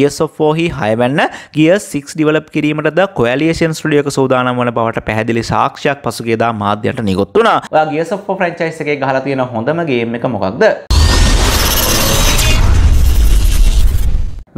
ගියස් ෝහි හයවැන්න ගිය sick develop කිරීමටද කොලියේෂන් ටඩියක සූදානම් වන බවට පැහැදිලි සාක්ෂයක් පසුගේදා මාධ්‍යයට නිගොත්තුනා ගිය සෝ ්‍රංචයිසගේ ගහලතියන හොඳමගේ එක මොකක්ද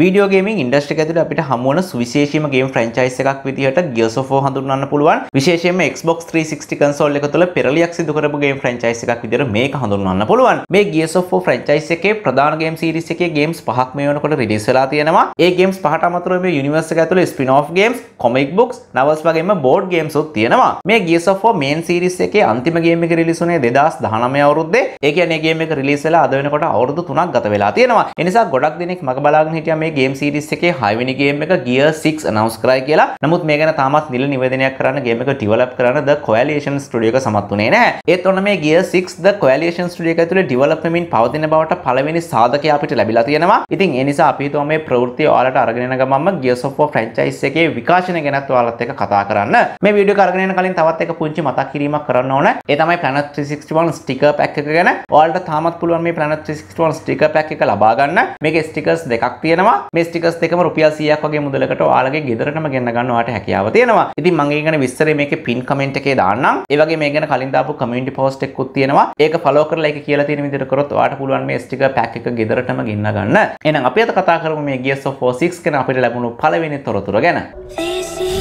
වීඩියෝ ගේමින් ඉන්ඩස්ට්‍රි ඇතුළ අපිට හමුවන සුවිශේෂීම ගේම් ෆ්‍රැන්චයිස් එකක් විදිහට ගියර්ස් ඔෆ් වෝ හඳුන්වන්න පුළුවන් විශේෂයෙන්ම Xbox 360 කන්සෝල් එක තුළ පෙරලියක් සිදු කරපු ගේම් ෆ්‍රැන්චයිස් එකක් විදිහට මේක හඳුන්වන්න පුළුවන් මේ ගියර්ස් ඔෆ් වෝ ෆ්‍රැන්චයිස් එකේ ප්‍රධාන ගේම් සීරීස් එකේ ගේම්ස් පහක් මේ වෙනකොට රිලීස් වෙලා තියෙනවා ඒ ගේම්ස් පහට අමතරව මේ යුනිවර්ස් එක ඇතුළේ spin off games comic books novels වගේම බෝඩ් ගේම්ස් උත් තියෙනවා මේ ගියර්ස් ඔෆ් වෝ මේන් සීරීස් එකේ අන්තිම ගේම් එක රිලීස් වුණේ 2019 අවුරුද්දේ ඒ කියන්නේ ගේම් එක රිලීස් වෙලා අද වෙනකොට අවුරුදු 3ක් ගත වෙලා තියෙනවා ඒ නිසා ගොඩක් දෙනෙක් මග බලාගෙන හිටියා මේ ගේම් සිරිස් එකේ 6 වෙනි ගේම් එක Gear 6 අනවුස් කරයි කියලා. නමුත් මේ ගැන තාමත් නිල නිවේදනයක් කරන්න ගේම් එක ඩිවලොප් කරන The Coalition Studio එක සමත් වුණේ නැහැ. ඒත් ඔන්න මේ Gear 6 The Coalition Studio එක ඇතුලේ ඩිවලොප් වෙමින් පවතින බවට පළවෙනි සාධකය අපිට ලැබිලා තියෙනවා. ඉතින් ඒ නිසා අපි හිතුවා මේ ප්‍රවෘත්තිය ඔයාලට අරගෙන යන ගමන්ම Gears of War franchise එකේ විකාශනය ගැනත් ඔයාලත් එක්ක කතා කරන්න. මේ වීඩියෝ එක අරගෙන යන කලින් තවත් එක පුංචි මතක් කිරීමක් කරන්න ඕන. ඒ තමයි Planet 361 sticker pack එක ගැන. ඔයාලට තාමත් පුළුවන් මේ Planet 361 sticker pack එක ලබා ගන්න. මේකේ stickers දෙකක් තියෙනවා. මේ ස්ටිකස් එකම රුපියල් 100ක් වගේ මුදලකට ඔයාලගේ ගෙදරටම ගෙන්න ගන්න ඔයාලට හැකියාව තියෙනවා. ඉතින් මම ඊගෙන විස්තරේ මේකේ පින් කමෙන්ට් එකේ දාන්නම්. ඒ වගේ මේ ගැන කලින් දාපු කමියුනිටි පෝස්ට් එකකුත් තියෙනවා. ඒක ෆලෝ කරලා ඒක කියලා තියෙන විදිහට කරොත් ඔයාලට පුළුවන් මේ ස්ටිකර් පැක් එක ගෙදරටම ගෙන්න ගන්න. එහෙනම් අපි අද කතා කරමු මේ Gears of War 6 ගැන අපිට ලැබුණු පළවෙනි තොරතුර ගැන. This is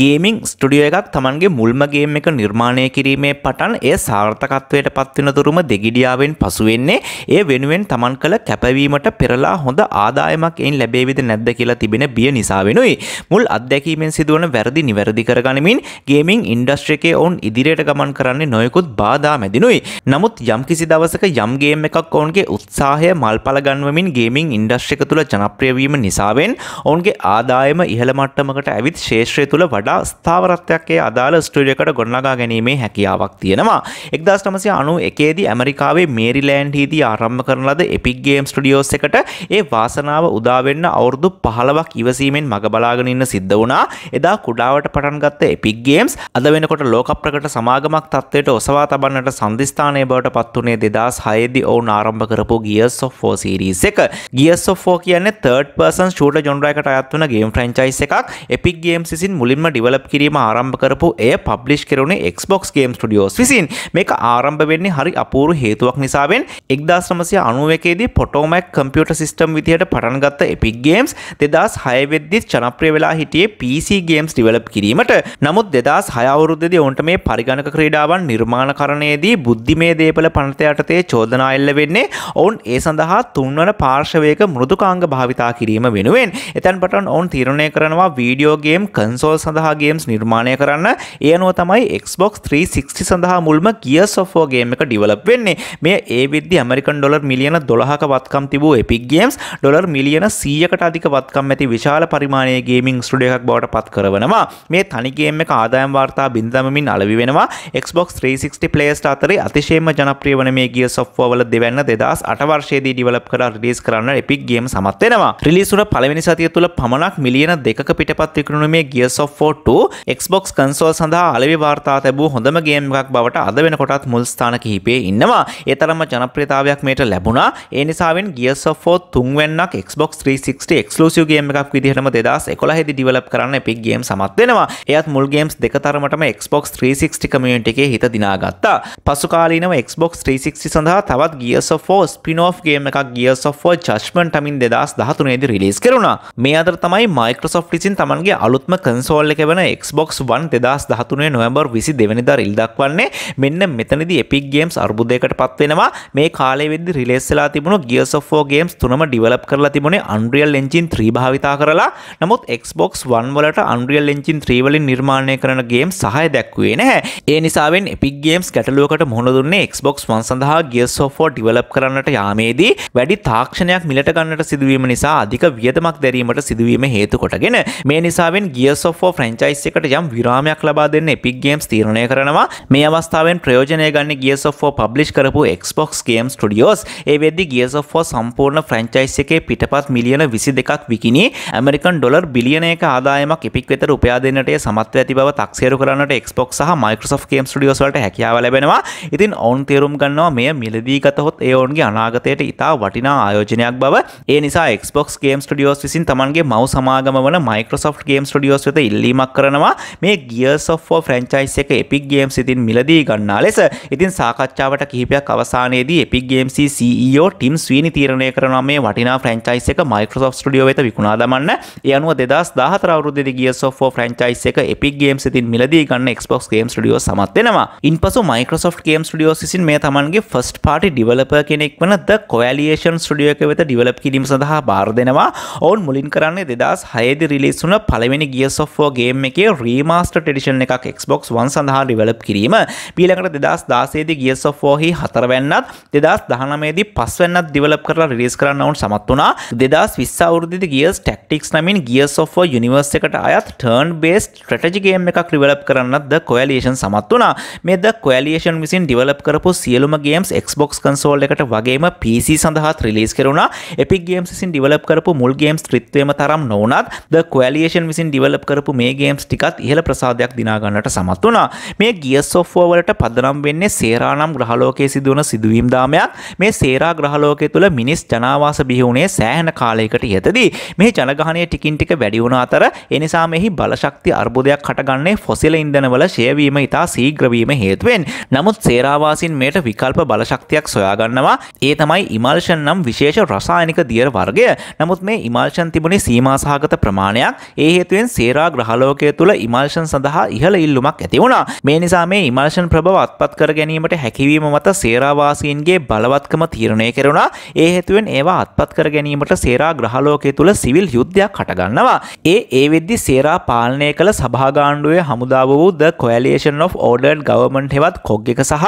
ගේමින් ස්ටඩියෝ එකක් තමන්ගේ මුල්ම ගේම් එක නිර්මාණය කිරීමේ පටන් ඒ සාර්ථකත්වයට පත්වෙන තුරුම දෙගිඩියාවෙන් පසුවෙන්නේ ඒ වෙනුවෙන් තමන් කළ කැපවීමට පෙරලා හොඳ ආදායමක් එයින් ලැබේවිද නැද්ද කියලා තිබෙන බිය නිසා වෙනුයි මුල් අත්දැකීමෙන් සිදුවන වැරදි නිවැරදි කරගනිමින් ගේමින් ඉන්ඩස්ට්‍රි එකේ ඔවුන් ඉදිරියට ගමන් කරන්නේ නොයෙකුත් බාධා මැදිනුයි නමුත් යම් කිසි දවසක යම් ගේම් එකක් ඔවුන්ගේ උත්සාහය මල් පල ගන්වමින් ගේමින් ඉන්ඩස්ට්‍රි එක තුළ ජනප්‍රියවීම නිසාවෙන් ඔවුන්ගේ ආදායම ඉහළ මට්ටමකට ඇවිත් ශේෂ්ත්‍රය තුළ වඩ වඩා ස්ථාවරත්වයක් ඒ අදාළ ස්ටඩියකට ගොඩනගා ගැනීමේ හැකියාවක් තියෙනවා. 1991 දී ඇමරිකාවේ මේරිලෑන්ඩ්හිදී ආරම්භ කරන ලද එපික් ගේම් ස්ටුඩියෝස් එකට ඒ වාසනාව උදා වෙන්න අවුරුදු 15ක් ඉවසීමෙන් මග බලාගෙන ඉන්න සිද්ධ වුණා. එදා කුඩාවට පටන් ගත්ත එපික් ගේම්ස් අද වෙනකොට ලෝක ප්‍රකට සමාගමක් තත්ත්වයට ඔසවා තබන්නට සංදිස්ථානය බවට පත් වුණේ 2006 දී ඔවුන් ආරම්භ කරපු Gears of War series එක. Gears of War කියන්නේ third person shooter genre එකට අයත් වන game franchise එකක්. Epic Games විසින් මුලින්ම ඩිවලප් කිරීම ආරම්භ කරපු එය පබ්ලිෂ් කරුණේ එක්ස්බොක්ස් ගේම් ටඩියෝස් විසින් මේක ආරම්භ වෙන්නේ හරි අපූරු හේතුවක් නිසාවෙන් එක්දස්නමසය අනුවකේදී පොටෝමැක් කම්පියට සිස්ටම් විදිහට පටන්ගත්ත එපික් ගේම්ස් දෙදස් හයවෙද්දිත් ජනප්‍රිය වෙලා හිටියේ PC ගේම්ස් ඩිවලප් කිරීමට නමුත් දෙදස් හයවුරුද්දදි ඔන්ට මේ පරිගණක ක්‍රීඩාවන් නිර්මාණ කරණයේදී බුද්ධිමේ දේපල පනතයටතේ චෝදනා එල්ල වෙන්නේ ඔවුන් ඒ සඳහා තුන්වන පාර්ශවයක මෘදුකාංග භාවිතා කිරීම වෙනුවෙන් එතැන් පටන් ඔවුන් තිරණය කරනවා වීඩියෝගේම් කන්සෝල් සඳහා සඳහා ගේම්ස් නිර්මාණය කරන්න ඒ අනුව තමයි Xbox 360 සඳහා මුල්ම Gears of War ගේම් එක ඩිවලොප් වෙන්නේ. මේ ඒ විද්දි ඇමරිකන් ඩොලර් මිලියන 12ක වත්කම් තිබූ Epic Games ඩොලර් මිලියන 100කට අධික වත්කම් ඇති විශාල පරිමාණයේ ගේමින් ස්ටුඩියෝ එකක් බවට පත් කරවනවා. මේ තනි ගේම් එක ආදායම් වාර්තා බිඳදමමින් අලෙවි වෙනවා. Xbox 360 players අතරේ අතිශයින්ම ජනප්‍රිය වන මේ Gears of War වල දෙවැන්න 2008 වර්ෂයේදී ඩිවලොප් කරලා රිලීස් කරන්න Epic Games සමත් වෙනවා. රිලීස් වුණ පළවෙනි සතිය තුළ පමණක් මිලියන 2ක පිටපත් විකුණුණු මේ Gears of War ටෝට්ටු එක්බොක් කන්සෝල් සඳහා අලවි වාර්තා තැබූ හොඳම ගේම් එකක් බවට අද වෙනකොටත් මුල් ස්ථාන කිහිපේ ඉන්නවා ඒ තරම්ම ජනප්‍රියතාවයක් මේට ලැබුණා ඒ නිසාවෙන් ගියස් ඔෆ් ෆෝ තුන්වැන්නක් එක්බොක් 360 එක්ස්ලූසිව් ගේම් එකක් විදිහටම 2011 ඩිවලොප් කරන්න එපික් ගේම් සමත් වෙනවා එයත් මුල් ගේම්ස් දෙක තරමටම එක්බොක් 360 කමියුනිටි එකේ හිත දිනාගත්තා පසු කාලීනව එක්බොක් 360 සඳහා තවත් ගියස් of War spin off game එකක් ගියස් ඔෆ් ෆෝ ජජ්මන්ට් අමින් 2013 දී රිලීස් කරුණා මේ අතර තමයි මයික්‍රොසොෆ්ට් විසින් තමන්ගේ අලුත්ම කන්සෝල් එක වන Xbox One දෙදස් දහතුනේ නොවැම්බර් විසි දෙවනිදා රිල් දක්වන්නේ මෙන්න මෙතනදි එපික් ගේම්ස් අර්බුදයකට පත්වෙනවා මේ කාලේ වෙද්දි රිලේස්සලා තිබුණු ගියසෝ ගේම්ස් තුනම ඩිවලප් කරලා තිබුණේ අන්රියල් එංචින් ත්‍රී භාවිතා කරලා නමුත් Xbox One වලට අන්රියල් එංචින් ත්‍රීවලින් නිර්මාණය කරන ගේම් සහය දැක්වේ නැහැ ඒ නිසාවෙන් එපික් ගේම්ස් ගැටලුවකට මුහුණ දුන්නේ Xbox One සඳහා Gears of War ඩිවලොප් කරන්නට යාමේදී වැඩි තාක්ෂණයක් මිලට ගන්නට සිදුවීම නිසා අධික වියදමක් දැරීමට සිදුවීම හේතු කොටගෙන මේ නිසාවෙන් Gears of War ෆ්‍රන්චයිස් එකට යම් විරාමයක් ලබා දෙන්න එපික් ගේම්ස් තීරණය කරනවා මේ අවස්ථාවෙන් ප්‍රයෝජනය ගන්න ගියස් ඔෆෝ පබ්ලිෂ් කරපු එක්ස්බොක්ස් ගේම් ස්ටඩියෝස් ඒ වෙද්දි ගියස් ඔෆෝ සම්පූර්ණ ෆ්‍රන්චයිස් එකේ පිටපත් මිලියන විසි දෙකක් විකිනි ඇමරිකන් ඩොලර් බිලියනයක ආදායමක් එපික් වෙතර උපයා දෙන්නට සමත්ව ඇති බව තක්සේරු කරන්නට එක්ස්බොක් සහ මයිකෝසොෆ් ගේම් ස්ටඩියෝස් වලට හැකියාව ලැබෙනවා ඉතින් ඔවුන් තේරුම් ගන්නවා මෙය මිලදී ගතහොත් ඒ ඔවුන්ගේ අනාගතයට ඉතා වටිනා ආයෝජනයක් බව ඒ නිසා එක්ස්බොක්ස් ගේම් ස්ටඩියෝස් විසින් තමන්ගේ මව සමාගම වන මයිකෝසොෆ් ගේම් ස්ටඩියෝස් වෙත ඉල්ලීම කිරීමක් කරනවා මේ ගියර්ස් of War franchise එක Epic Games ඉතින් මිලදී ගන්නා ලෙස ඉතින් සාකච්ඡාවට කිහිපයක් අවසානයේදී Epic Games CEO Tim Sweeney තීරණය කරනවා මේ වටිනා franchise එක Microsoft Studio වෙත විකුණා දමන්න. ඒ අනුව 2014 අවුරුද්දේදී Gears of War franchise එක Epic Games ඉතින් මිලදී ගන්න Xbox Game Studios සමත් වෙනවා. ඉන්පසු Microsoft Game Studios විසින් මේ තමන්ගේ first party developer කෙනෙක් වන The Coalition Studio එක වෙත develop කිරීම සඳහා බාර දෙනවා. ඔවුන් මුලින් කරන්නේ 2006 දී රිලීස් වුණ පළවෙනි Gears of War ගේම් එකේ රීමස්ට ටෙඩිෂන් එකක් එක්ස්බොක් වන් සඳහා රිවලප් කිරීම පීලකට දෙදස් දාසේද ගියස් ෝහි හතරවැන්නත් දෙදස් දහනමේදී පස්වන්නත් දිවලප් කරලා රිලිස් කරන්න ඔවුන් සමත් වනා දෙදස් විස්සවුරදිදි ගියස් ටෙක්ටික්ස් නමින් ගියස් ෝ යනිවර්ස එකට අයත් ටර්න් බේස් ට්‍රටජිගේම් එකක් රිවලප් කරන්නද කොවලියේෂන් සමත් වනා මෙද කොවලියේෂන් විසින් ඩිවලප් කරපු සියලුම ගේම්ස් එක්ස්බොක්ස් කන්සෝල් එකට වගේම පිසි සඳහාත් රිලිස් කරුණා එපිගේම් සින් ඩිවලප් කරපු මුල්ගේම් ත්‍රිත්වයම තරම් නොවනත් ද කොවලියේෂන් විසින් ඩිවලප් කරපු මේ ගේම්ස් ටිකත් ඉහළ ප්‍රසාදයක් දිනාගන්නට සමත් වුණා මේ ගිය සොෆ්ෝවලට පදනම් වෙන්නේ සේරානම් ග්‍රහලෝකයේ සිදුවන සිදුවීම් දාමයක් මේ සේරා ග්‍රහලෝකය තුළ මිනිස් ජනවාස බිහිවුණේ සෑහන කාලයකට ඉහතදී මේ ජනගහනය ටිකින් ටික වැඩි වුණ අතර එනිසා මෙහි බලශක්ති අර්බුදයක් හටගන්නේ ෆොසිල ඉන්දනවල ෂයවීම ඉතා සීග්‍රවීම හේතුවෙන් නමුත් සේරාවාසින් මේට විකල්ප බලශක්තියක් සොයාගන්නවා ඒ තමයි ඉමල්ෂන් නම් විශේෂ රසායනික දියර වර්ගය නමුත් මේ ඉමල්ෂන් තිබුණේ සීමාසාගත ප්‍රමාණයක් ඒ හේතුවෙන් සේරා ග්‍රහලෝ ආලෝකය තුළ ඉමල්ෂන් සඳහා ඉහළ ඉල්ලුමක් ඇති වුණා මේ නිසා මේ ඉමල්ෂන් ප්‍රභව අත්පත් කර ගැනීමට හැකිවීම මත සේරාවාසීන්ගේ බලවත්කම තීරණය කෙරුණා ඒ හේතුවෙන් ඒවා අත්පත් කර ගැනීමට සේරා ග්‍රහලෝකය තුළ සිවිල් යුද්ධයක් හටගන්නවා ඒ ඒ වෙද්දි සේරා පාලනය කළ සභාගාණ්ඩුවේ හමුදාව වූ ද කොයලේෂන් of ඕඩඩ් ගවමන්ට් හෙවත් කොග්ගක සහ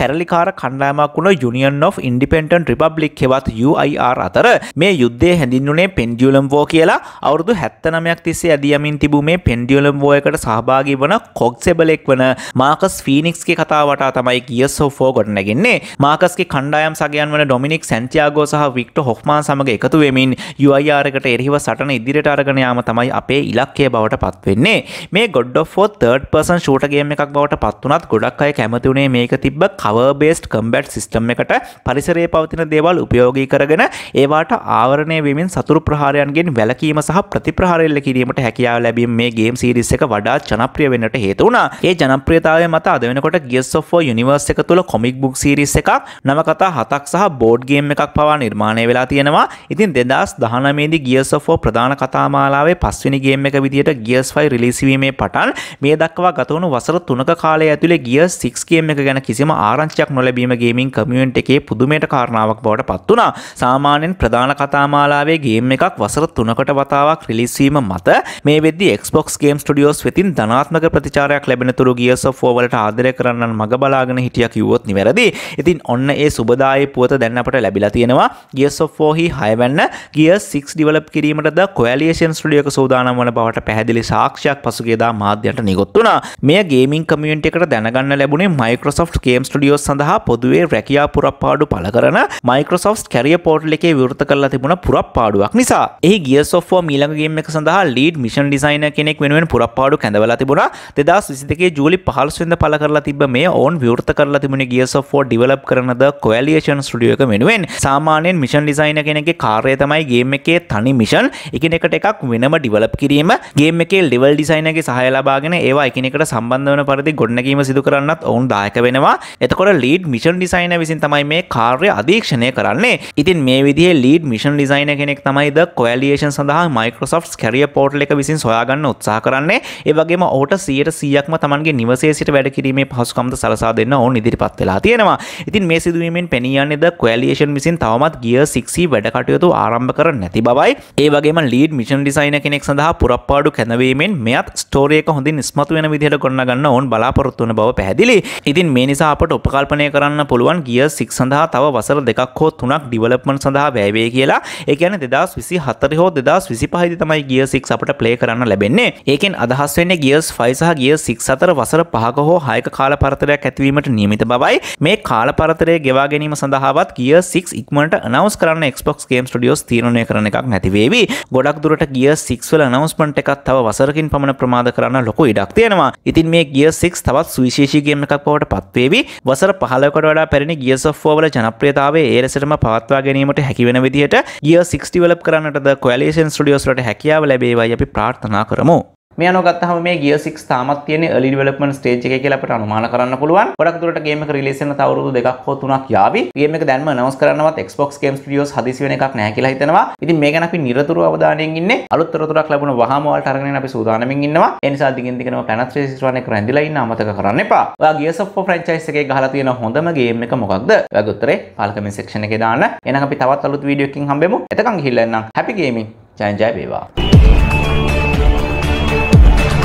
කැරලිකාර කණ්ඩායමක් වුණ යුනිියන් of ඉන්ඩිපෙන්ටන් රිපබ්ලික් හෙවත් UIR අතර මේ යුද්ධය හැඳින්වුනේ පෙන්ජියුලම් වෝ කියලා අවුරුදු හැත්තනමයක් තිස්සේ ඇදියමින් තිබූ මේ පෙන් පෙන්ඩියලම් බෝයකට සහභාගී වන කොක්සෙබලෙක් වන මාකස් ෆීනික්ස්ගේ කතාවට තමයි ගිය සෝෆෝ ගොඩනැගෙන්නේ මාකස්ගේ කණ්ඩායම් සගයන් වන ඩොමිනික් සැන්තියාගෝ සහ වික්ට හොක්මා සමඟ එකතු වෙමින් යුයිආරකට එරහිව සටන ඉදිරිට අරගෙන යාම තමයි අපේ ඉලක්කය බවට පත්වෙන්නේ මේ ගොඩ්ඩෝ තර්ඩ් පර්සන් ෂූටගේ එකක් බවට පත්වනත් ගොඩක් අය කැමතිවුණේ මේක තිබ කවබේස්ට කම්බට් සිස්ටම් එකට පරිසරේ පවතින දේවල් උපයෝගී කරගෙන ඒවාට ආවරණය වීමෙන් සතුරු ප්‍රහාරයන්ගෙන් වැලකීම සහ ප්‍රතිප්‍රහාරල්ල කිරීමට හැකියාව ලැබීම මේගේ ගේම් සිරිස් එක වඩාත් ජනප්‍රිය වෙන්නට හේතු වුණා. ඒ ජනප්‍රියතාවය මත අද වෙනකොට Gears of War Universe එක තුල comic book series එකක් නවකතා හතක් සහ board game එකක් පවා නිර්මාණය වෙලා තියෙනවා. ඉතින් 2019 දී Gears of War ප්‍රධාන කතාමාලාවේ පස්වෙනි ගේම් එක විදිහට Gears 5 රිලීස් වීමේ පටන් මේ දක්වා ගත වුණු වසර 3ක කාලය ඇතුලේ Gears 6 ගේම් එක ගැන කිසිම ආරංචියක් නොලැබීම ගේමින් කමියුන්ට් එකේ පුදුමයට කාරණාවක් බවට පත් වුණා. සාමාන්‍යයෙන් ප්‍රධාන කතාමාලාවේ ගේම් එකක් වසර 3කට වතාවක් රිලීස් වීම මත මේ වෙද්දි Xbox ගේම් ටඩියෝස් වෙතින් ධනාත්මක ප්‍රතිචාරයක් ලැබෙනතුරු ගියස ෝවලට ආදරය කරන්න මඟ බලාගෙන හිටියක් යුවොත් නිවැරදි ඉතින් ඔන්න ඒ සුබදාය පුවත දැන්න අපට ලැබිලා තියෙනවා ගියස්සෝහි හයවැන්න ගිය සික් ඩිවලප් කිරීමටද කොලියේෂන් ටඩියක සූදානම් වන බවට පැහැදිලි සාක්ෂයක් පසුගේදා මාධ්‍යයට නිගොත්තුනා මේ ගේමින් කමියන්ට එකට දැනගන්න ලැබුණේ මයිකෝසොෆ් ගේම් ටඩියෝ සඳහා පොදුවේ රැකයා පුරප්පාඩු පල කරන මයිකෝසොෆ් කැරිය පෝටල් එකේ විෘත කරලා තිබුණ පුරප්පාඩුවක් නිසා ඒ ගියස්සෝ මීළඟගේම එක සඳහා ලීඩ් මිෂන් ඩිසයින කෙනෙක් වෙනුවෙන් පුරප්පාඩු කැඳවලා තිබුණා 2022 ජූලි 15 වෙනිදා පළ කරලා තිබ්බ මේ ඔවුන් විවෘත කරලා තිබුණේ Gears of War ඩිවෙලොප් කරන ද Coalition Studio එක වෙනුවෙන් සාමාන්‍යයෙන් මිෂන් ඩිසයිනර් කෙනෙක්ගේ කාර්යය තමයි ගේම් එකේ තනි මිෂන් එකිනෙකට එකක් වෙනම ඩිවලොප් කිරීම ගේම් එකේ ලෙවල් ඩිසයිනර්ගේ සහාය ලබාගෙන ඒවා එකිනෙකට සම්බන්ධ වන පරිදි ගොඩනැගීම සිදු කරන්නත් ඔවුන් දායක වෙනවා එතකොට ලීඩ් මිෂන් ඩිසයිනර් විසින් තමයි මේ කාර්ය අධීක්ෂණය කරන්නේ ඉතින් මේ විදිහේ ලීඩ් මිෂන් ඩිසයිනර් කෙනෙක් තමයි ද Coalition සඳහා Microsoft Career Portal එක විසින් සොයාගන්න උත්සාහ උත්සාහ කරන්නේ ඒ වගේම ඔහුට 100%ක්ම Tamanගේ නිවසේ සිට වැඩ කිරීමේ පහසුකම්ද සලසා දෙන්න ඕන් ඉදිරිපත් වෙලා තියෙනවා. ඉතින් මේ සිදුවීමෙන් පෙනී යන්නේ ද කොඇලියේෂන් විසින් තවමත් ගියර් 6 වැඩ කටයුතු ආරම්භ කර නැති බවයි. ඒ වගේම ලීඩ් මිෂන් ඩිසයිනර් කෙනෙක් සඳහා පුරප්පාඩු කැඳවීමෙන් මෙයත් ස්ටෝරි එක හොඳින් ඉස්මතු වෙන විදිහට ගොඩනගන්න ඕන් බලාපොරොත්තු වෙන බව පැහැදිලි. ඉතින් මේ නිසා අපට උපකල්පනය කරන්න පුළුවන් ගියර් 6 සඳහා තව වසර දෙකක් හෝ තුනක් ඩිවලොප්මන්ට් සඳහා වැය වේ කියලා. ඒ කියන්නේ 2024 හෝ 2025 දී තමයි ගියර් 6 අපට ප්ලේ කරන්න ලැබෙන්නේ. ඒකෙන් අදහස් වෙන්නේ ගියස් 5 සහ ගියස් 6 අතර වසර 5ක හෝ 6ක කාල පරතරයක් ඇතිවීමට නියමිත බවයි. මේ කාල පරතරය ගෙවා ගැනීම සඳහාවත් ගියස් 6 ඉක්මනට අනවුස් කරන්න Xbox Game Studios තීරණය කරන එකක් නැති වේවි. ගොඩක් දුරට ගියස් 6 වල අනවුස්මන්ට් එකක් තව වසරකින් පමණ ප්‍රමාද කරන්න ලොකු ඉඩක් තියෙනවා. ඉතින් මේ ගියස් 6 තවත් සුවිශේෂී ගේම් එකක් බවට පත්වේවි. වසර 15කට වඩා පැරණි ගියස් of 4 වල ජනප්‍රියතාවය ඒ ලෙසටම පවත්වා ගැනීමට හැකිවෙන විදිහට ගියස් 6 ඩිවලොප් කරන්නටද කොලේෂන් ස්ටඩියෝස්ලට හැකියාව ලැබේවයි අපි ප්‍රාර්ථනා කරමු. මේ අනුව ගත්තහම මේ Gear 6 තාමත් තියෙන early development stage එකේ කියලා අපිට අනුමාන කරන්න පුළුවන්. ගොඩක් දුරට ගේම් එක release වෙන තවරුදු දෙකක් හෝ තුනක් යාවි. ගේම් එක දැන්ම announce කරන්නවත් Xbox Game Studios හදිසි වෙන එකක් නැහැ කියලා හිතනවා. ඉතින් මේ ගැන අපි නිරතුරුව අවධානයෙන් ඉන්නේ. අලුත් තොරතුරක් ලැබුණ වහාම ඔයාලට අරගෙන අපි සූදානමින් ඉන්නවා. ඒ නිසා දිගින් දිගටම Planet 365 එක රැඳිලා ඉන්න අමතක කරන්න එපා. ඔයා Gears of War franchise එකේ ගහලා තියෙන හොඳම ගේම් එක මොකක්ද? ඔයාගේ උත්තරේ පාල comment section එකේ දාන්න. එහෙනම් අපි තවත් අලුත් වීඩියෝ එකකින් හම්බෙමු. එතකන් ගිහිල්ලා එන්නම්. happy gaming. ජය ජය වේවා.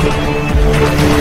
Música